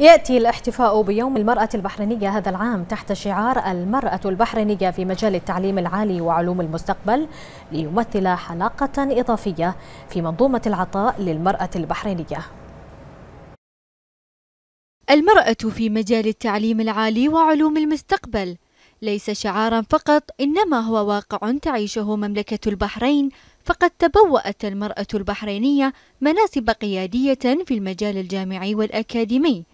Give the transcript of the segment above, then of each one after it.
يأتي الاحتفاء بيوم المرأة البحرينية هذا العام تحت شعار المرأة البحرينية في مجال التعليم العالي وعلوم المستقبل ليمثل حلقة إضافية في منظومة العطاء للمرأة البحرينية المرأة في مجال التعليم العالي وعلوم المستقبل ليس شعارا فقط إنما هو واقع تعيشه مملكة البحرين فقد تبوأت المرأة البحرينية مناصب قيادية في المجال الجامعي والأكاديمي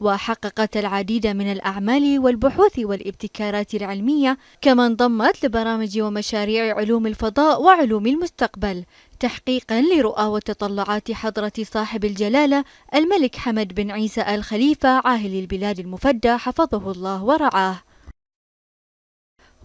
وحققت العديد من الأعمال والبحوث والابتكارات العلمية كما انضمت لبرامج ومشاريع علوم الفضاء وعلوم المستقبل تحقيقا لرؤى وتطلعات حضرة صاحب الجلالة الملك حمد بن عيسى آل خليفة عاهل البلاد المفدى حفظه الله ورعاه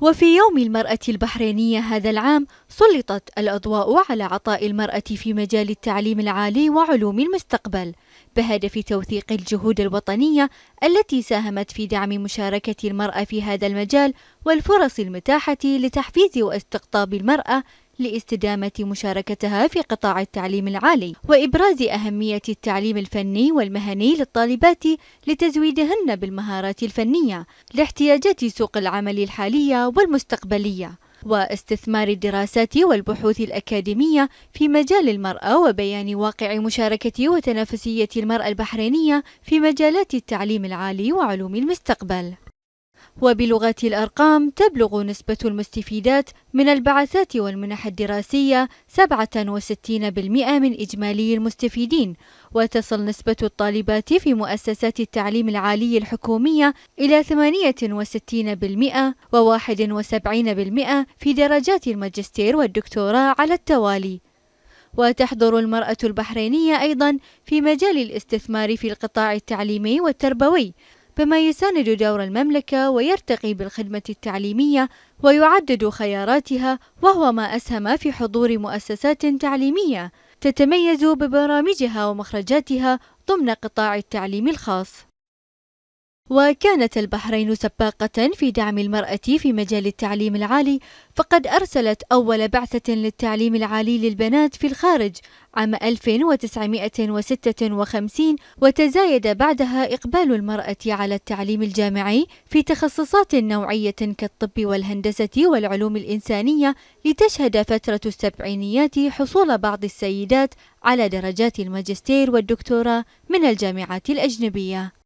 وفي يوم المرأة البحرينية هذا العام سلطت الأضواء على عطاء المرأة في مجال التعليم العالي وعلوم المستقبل بهدف توثيق الجهود الوطنية التي ساهمت في دعم مشاركة المرأة في هذا المجال والفرص المتاحة لتحفيز واستقطاب المرأة لاستدامة مشاركتها في قطاع التعليم العالي وإبراز أهمية التعليم الفني والمهني للطالبات لتزويدهن بالمهارات الفنية لاحتياجات سوق العمل الحالية والمستقبلية واستثمار الدراسات والبحوث الأكاديمية في مجال المرأة وبيان واقع مشاركة وتنافسية المرأة البحرينية في مجالات التعليم العالي وعلوم المستقبل وبلغة الأرقام تبلغ نسبة المستفيدات من البعثات والمنح الدراسية 67% من إجمالي المستفيدين وتصل نسبة الطالبات في مؤسسات التعليم العالي الحكومية إلى 68% و71% في درجات الماجستير والدكتوراه على التوالي وتحضر المرأة البحرينية أيضا في مجال الاستثمار في القطاع التعليمي والتربوي بما يساند دور المملكة ويرتقي بالخدمة التعليمية ويعدد خياراتها وهو ما أسهم في حضور مؤسسات تعليمية تتميز ببرامجها ومخرجاتها ضمن قطاع التعليم الخاص وكانت البحرين سباقة في دعم المرأة في مجال التعليم العالي فقد أرسلت أول بعثة للتعليم العالي للبنات في الخارج عام 1956 وتزايد بعدها إقبال المرأة على التعليم الجامعي في تخصصات نوعية كالطب والهندسة والعلوم الإنسانية لتشهد فترة السبعينيات حصول بعض السيدات على درجات الماجستير والدكتوراه من الجامعات الأجنبية